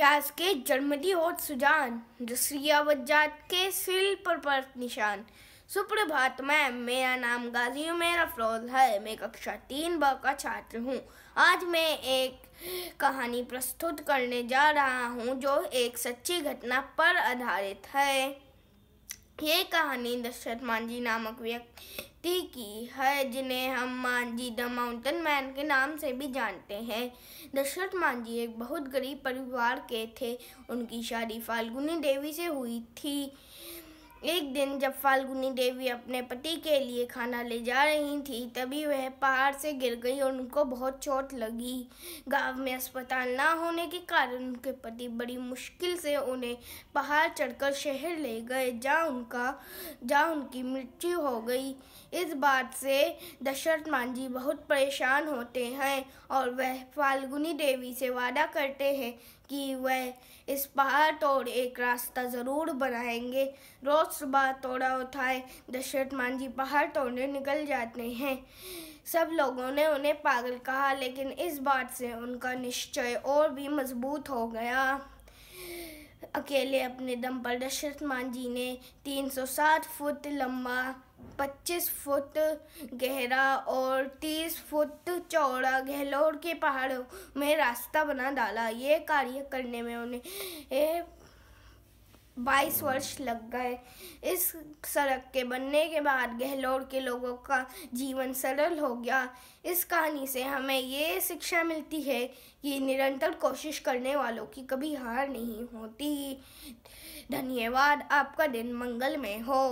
रियाज के जन्मदी होत सुजान जसियावजात के सिल पर पर निशान सुप्रभात मैं मेरा नाम गाजी मेरा फ्रोज है मैं कक्षा तीन ब का छात्र हूँ आज मैं एक कहानी प्रस्तुत करने जा रहा हूँ जो एक सच्ची घटना पर आधारित है ये कहानी दशरथ मांझी नामक व्यक्ति व्यक्ति की है जिन्हें हम मांझी द माउंटेन मैन के नाम से भी जानते हैं दशरथ मांझी एक बहुत गरीब परिवार के थे उनकी शादी फाल्गुनी देवी से हुई थी एक दिन जब फाल्गुनी देवी अपने पति के लिए खाना ले जा रही थी तभी वह पहाड़ से गिर गई और उनको बहुत चोट लगी गांव में अस्पताल ना होने के कारण उनके पति बड़ी मुश्किल से उन्हें पहाड़ चढ़कर शहर ले गए जहां उनका जहां उनकी मृत्यु हो गई इस बात से दशरथ मांझी बहुत परेशान होते हैं और वह फाल्गुनी देवी से वादा करते हैं कि वह इस पहाड़ तोड़ एक रास्ता ज़रूर बनाएंगे रोज़ सुबह तोड़ा उठाए दशरथ मान जी पहाड़ तोड़ने निकल जाते हैं सब लोगों ने उन्हें पागल कहा लेकिन इस बात से उनका निश्चय और भी मजबूत हो गया अकेले अपने दम पर दशरथ मान जी ने 307 फुट लंबा पच्चीस फुट गहरा और तीस फुट चौड़ा गहलोर के पहाड़ों में रास्ता बना डाला ये कार्य करने में उन्हें बाईस वर्ष लग गए इस सड़क के बनने के बाद गहलोर के लोगों का जीवन सरल हो गया इस कहानी से हमें ये शिक्षा मिलती है कि निरंतर कोशिश करने वालों की कभी हार नहीं होती धन्यवाद आपका दिन मंगल में हो